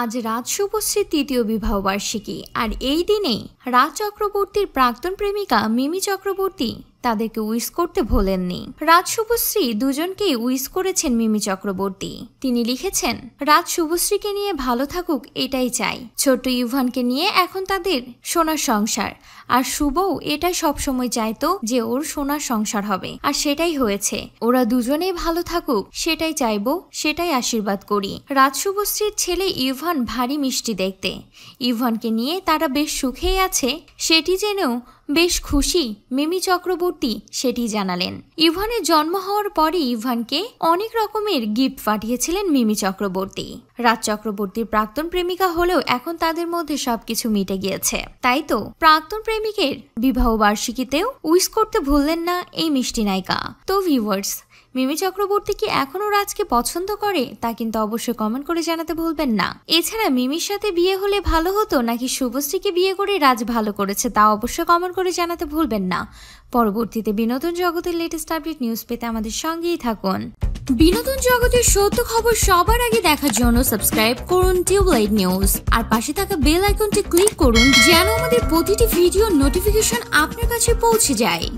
আজ রাজ তৃতীয় তৃতীয় বিবাহবার্ষিকী আর এই দিনেই রাজ চক্রবর্তীর প্রাক্তন প্রেমিকা মিমি চক্রবর্তী তাদেরকে উইস করতে ভোলেননি রাজ শুভশ্রী দুজনকেই উইস করেছেন মিমি চক্রবর্তী তিনি লিখেছেন রাজ শুভশ্রীকে নিয়ে ভালো থাকুক এটাই চাই ছোট্ট ইউভানকে নিয়ে এখন তাদের সোনার সংসার আর শুভও এটাই সবসময় চাইতো যে ওর সোনার সংসার হবে আর সেটাই হয়েছে ওরা দুজনেই ভালো থাকুক সেটাই চাইব সেটাই আশীর্বাদ করি রাজ শুভশ্রীর ছেলে ইউভান ভারী মিষ্টি দেখতে ইউভানকে নিয়ে তারা বেশ সুখেই আছে সেটি জেনেও বেশ খুশি মিমি চক্রবর্তী সেটি জানালেন ইভানের জন্ম হওয়ার পরে ইভানকে অনেক রকমের গিফট পাঠিয়েছিলেন মিমি চক্রবর্তী রাজ চক্রবর্তীর প্রাক্তন প্রেমিকা হলেও এখন তাদের মধ্যে সবকিছু মিটে গিয়েছে তাই তো প্রাক্তন প্রেমিকের বিবাহ বার্ষিকীতেও উইস করতে ভুললেন না এই মিষ্টি নায়িকা তো ভিউয়ার্স মিমি চক্রবর্তী কি এখনও রাজকে পছন্দ করে তা কিন্তু অবশ্যই কমেন্ট করে জানাতে ভুলবেন না এছাড়া মিমির সাথে বিয়ে হলে ভালো হতো নাকি শুভশ্রীকে বিয়ে করে রাজ ভালো করেছে তা অবশ্যই কমেন্ট করে জানাতে ভুলবেন না পরবর্তীতে বিনোদন জগতের লেটেস্ট আপডেট নিউজ পেতে আমাদের সঙ্গেই থাকুন বিনোদন জগতের সত্য খবর সবার আগে দেখার জন্য সাবস্ক্রাইব করুন টিউবলাইট নিউজ আর পাশে থাকা বেল আইকনটি ক্লিক করুন যেন আমাদের প্রতিটি ভিডিও নোটিফিকেশন আপনার কাছে পৌঁছে যায়